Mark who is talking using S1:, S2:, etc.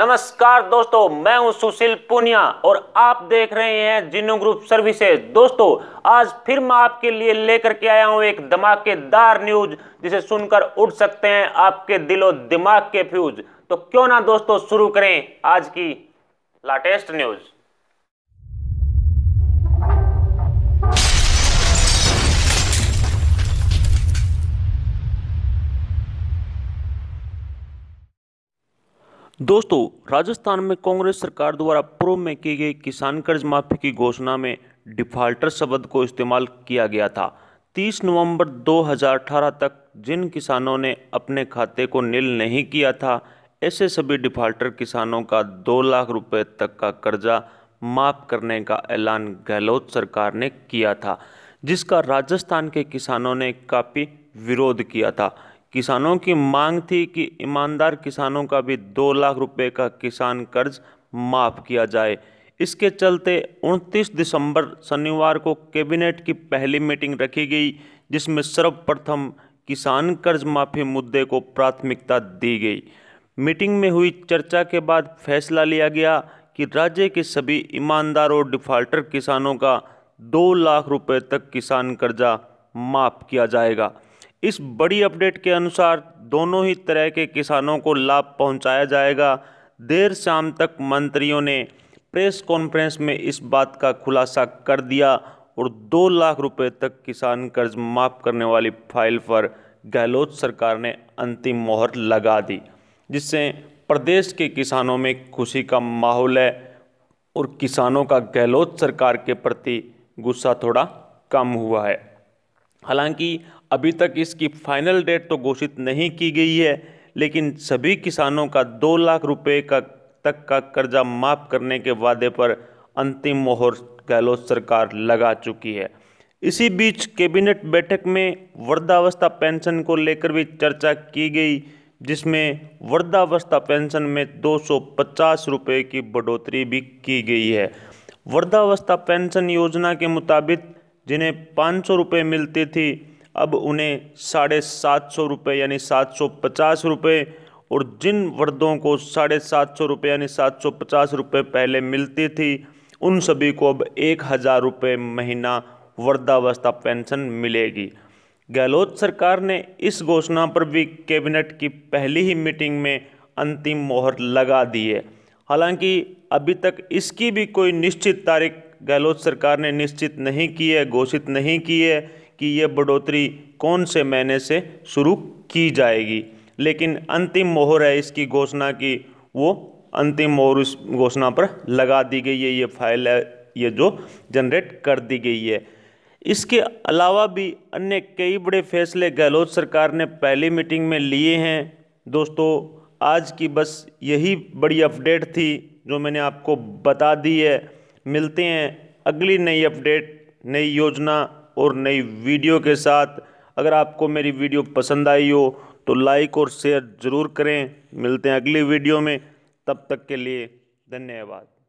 S1: नमस्कार दोस्तों मैं हूं सुशील पुनिया और आप देख रहे हैं जिनो ग्रुप सर्विसेज दोस्तों आज फिर मैं आपके लिए लेकर के आया हूं एक धमाकेदार न्यूज जिसे सुनकर उठ सकते हैं आपके दिलो दिमाग के फ्यूज तो क्यों ना दोस्तों शुरू करें आज की लाटेस्ट न्यूज़ दोस्तों राजस्थान में कांग्रेस सरकार द्वारा पूर्व में की गई किसान कर्ज माफी की घोषणा में डिफाल्टर शब्द को इस्तेमाल किया गया था 30 नवंबर 2018 तक जिन किसानों ने अपने खाते को नील नहीं किया था ऐसे सभी डिफाल्टर किसानों का दो लाख रुपए तक का कर्जा माफ करने का ऐलान गहलोत सरकार ने किया था जिसका राजस्थान के किसानों ने काफ़ी विरोध किया था किसानों की मांग थी कि ईमानदार किसानों का भी दो लाख रुपए का किसान कर्ज माफ़ किया जाए इसके चलते 29 दिसंबर शनिवार को कैबिनेट की पहली मीटिंग रखी गई जिसमें सर्वप्रथम किसान कर्ज माफ़ी मुद्दे को प्राथमिकता दी गई मीटिंग में हुई चर्चा के बाद फैसला लिया गया कि राज्य के सभी ईमानदार और डिफ़ाल्टर किसानों का दो लाख रुपए तक किसान कर्जा माफ़ किया जाएगा इस बड़ी अपडेट के अनुसार दोनों ही तरह के किसानों को लाभ पहुंचाया जाएगा देर शाम तक मंत्रियों ने प्रेस कॉन्फ्रेंस में इस बात का खुलासा कर दिया और दो लाख रुपए तक किसान कर्ज माफ़ करने वाली फाइल पर गहलोत सरकार ने अंतिम मोहर लगा दी जिससे प्रदेश के किसानों में खुशी का माहौल है और किसानों का गहलोत सरकार के प्रति गुस्सा थोड़ा कम हुआ है हालांकि अभी तक इसकी फाइनल डेट तो घोषित नहीं की गई है लेकिन सभी किसानों का दो लाख रुपए का तक का कर्जा माफ़ करने के वादे पर अंतिम मोहर गहलोत सरकार लगा चुकी है इसी बीच कैबिनेट बैठक में वृद्धावस्था पेंशन को लेकर भी चर्चा की गई जिसमें वृद्धावस्था पेंशन में दो सौ की बढ़ोतरी भी की गई है वृद्धावस्था पेंशन योजना के मुताबिक जिन्हें पाँच सौ रुपये मिलती थी अब उन्हें साढ़े सात सौ रुपये यानी सात सौ पचास रुपये और जिन वर्दों को साढ़े सात सौ रुपये यानी सात सौ पचास रुपये पहले मिलती थी उन सभी को अब एक हज़ार रुपये महीना वृद्धावस्था पेंशन मिलेगी गहलोत सरकार ने इस घोषणा पर भी कैबिनेट की पहली ही मीटिंग में अंतिम मोहर लगा दी है हालांकि अभी तक इसकी भी कोई निश्चित तारीख गहलोत सरकार ने निश्चित नहीं की है घोषित नहीं की है कि ये बढ़ोतरी कौन से महीने से शुरू की जाएगी लेकिन अंतिम मोहर है इसकी घोषणा की वो अंतिम मोहर इस घोषणा पर लगा दी गई है ये फाइल है ये जो जनरेट कर दी गई है इसके अलावा भी अन्य कई बड़े फैसले गहलोत सरकार ने पहली मीटिंग में लिए हैं दोस्तों आज की बस यही बड़ी अपडेट थी जो मैंने आपको बता दी है मिलते हैं अगली नई अपडेट नई योजना और नई वीडियो के साथ अगर आपको मेरी वीडियो पसंद आई हो तो लाइक और शेयर ज़रूर करें मिलते हैं अगली वीडियो में तब तक के लिए धन्यवाद